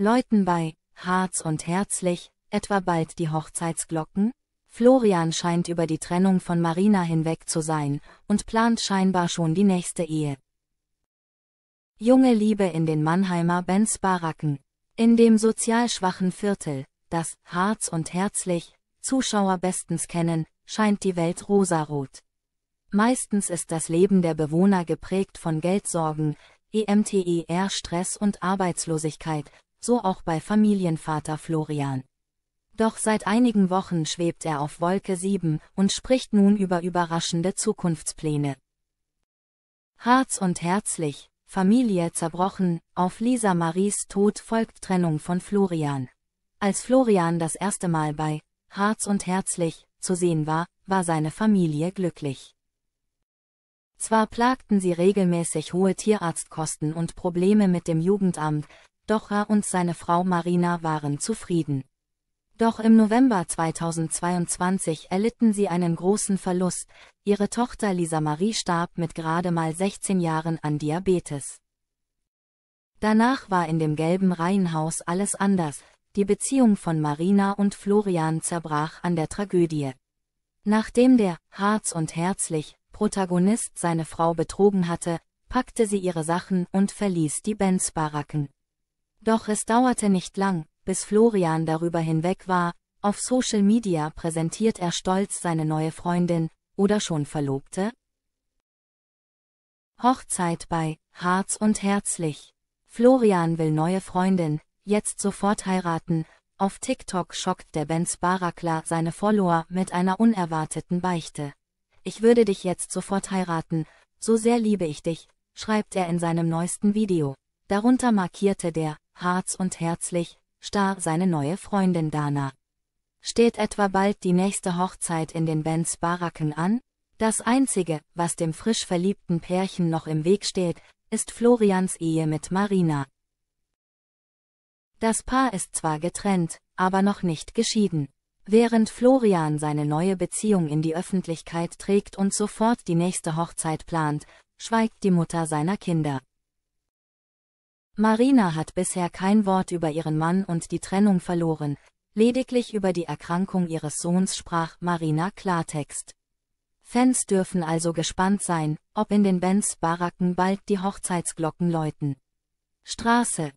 Leuten bei Harz und Herzlich, etwa bald die Hochzeitsglocken? Florian scheint über die Trennung von Marina hinweg zu sein und plant scheinbar schon die nächste Ehe. Junge Liebe in den Mannheimer Benz-Baracken. In dem sozial schwachen Viertel, das Harz und Herzlich Zuschauer bestens kennen, scheint die Welt rosarot. Meistens ist das Leben der Bewohner geprägt von Geldsorgen, EMTER-Stress und Arbeitslosigkeit, so auch bei Familienvater Florian. Doch seit einigen Wochen schwebt er auf Wolke 7 und spricht nun über überraschende Zukunftspläne. Harz und herzlich, Familie zerbrochen, auf Lisa Maries Tod folgt Trennung von Florian. Als Florian das erste Mal bei Harz und herzlich zu sehen war, war seine Familie glücklich. Zwar plagten sie regelmäßig hohe Tierarztkosten und Probleme mit dem Jugendamt, doch er und seine Frau Marina waren zufrieden. Doch im November 2022 erlitten sie einen großen Verlust, ihre Tochter Lisa Marie starb mit gerade mal 16 Jahren an Diabetes. Danach war in dem gelben Reihenhaus alles anders, die Beziehung von Marina und Florian zerbrach an der Tragödie. Nachdem der Harz und Herzlich Protagonist seine Frau betrogen hatte, packte sie ihre Sachen und verließ die Benz-Baracken. Doch es dauerte nicht lang, bis Florian darüber hinweg war, auf Social Media präsentiert er stolz seine neue Freundin, oder schon Verlobte? Hochzeit bei Harz und Herzlich. Florian will neue Freundin, jetzt sofort heiraten. Auf TikTok schockt der Benz Barakler seine Follower mit einer unerwarteten Beichte. Ich würde dich jetzt sofort heiraten, so sehr liebe ich dich, schreibt er in seinem neuesten Video. Darunter markierte der Harz und herzlich, starr seine neue Freundin Dana. Steht etwa bald die nächste Hochzeit in den Bens Baracken an? Das Einzige, was dem frisch verliebten Pärchen noch im Weg steht, ist Florians Ehe mit Marina. Das Paar ist zwar getrennt, aber noch nicht geschieden. Während Florian seine neue Beziehung in die Öffentlichkeit trägt und sofort die nächste Hochzeit plant, schweigt die Mutter seiner Kinder. Marina hat bisher kein Wort über ihren Mann und die Trennung verloren, lediglich über die Erkrankung ihres Sohns sprach Marina Klartext. Fans dürfen also gespannt sein, ob in den Benz-Baracken bald die Hochzeitsglocken läuten. Straße,